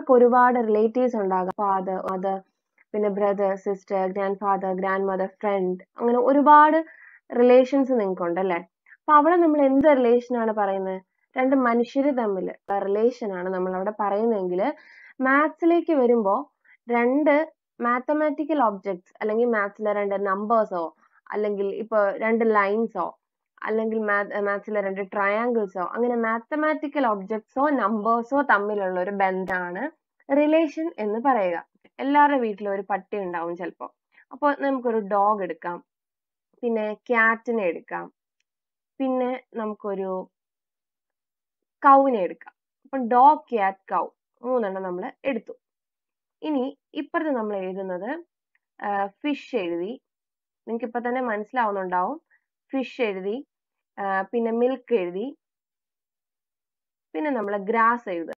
നിങ്ങൾക്ക് ഒരുപാട് റിലേറ്റീവ്സ് ഉണ്ടാകാം ഫാദർ മദർ പിന്നെ brother sister grand father grand mother friend അങ്ങനെ ഒരുപാട് റിലേഷൻസ് നിങ്ങൾക്കുണ്ടല്ലേ അപ്പൊ അവിടെ നമ്മൾ എന്ത് റിലേഷനാണ് പറയുന്നത് രണ്ട് മനുഷ്യർ തമ്മിൽ റിലേഷനാണ് നമ്മൾ അവിടെ പറയുന്നതെങ്കിൽ മാത്സിലേക്ക് വരുമ്പോൾ രണ്ട് മാത്തമാറ്റിക്കൽ ഒബ്ജക്ട്സ് അല്ലെങ്കിൽ മാത്സിലെ രണ്ട് നമ്പേഴ്സോ അല്ലെങ്കിൽ ഇപ്പോൾ രണ്ട് ലൈൻസോ അല്ലെങ്കിൽ മാത്സിലെ രണ്ട് ട്രയാങ്കിൾസോ അങ്ങനെ മാത്തമാറ്റിക്കൽ ഒബ്ജക്ട്സോ നമ്പേഴ്സോ തമ്മിലുള്ള ഒരു ബന്ധമാണ് റിലേഷൻ എന്ന് പറയുക എല്ലാവരുടെ വീട്ടിലും ഒരു പട്ടി ഉണ്ടാവും ചിലപ്പോൾ അപ്പോൾ നമുക്കൊരു ഡോഗ് എടുക്കാം പിന്നെ ക്യാറ്റിനെ എടുക്കാം പിന്നെ നമുക്കൊരു കൗവിനെ എടുക്കാം അപ്പൊ ഡോഗ് ക്യാറ്റ് കൗ മൂന്നെണ്ണം നമ്മൾ എടുത്തു ഇനി ഇപ്പുറത്ത് നമ്മൾ എഴുതുന്നത് ഫിഷ് എഴുതി നിങ്ങൾക്ക് ഇപ്പൊ തന്നെ മനസ്സിലാവുന്നുണ്ടാവും ഫിഷ് എഴുതി പിന്നെ milk എഴുതി പിന്നെ നമ്മളെ grass എഴുതുക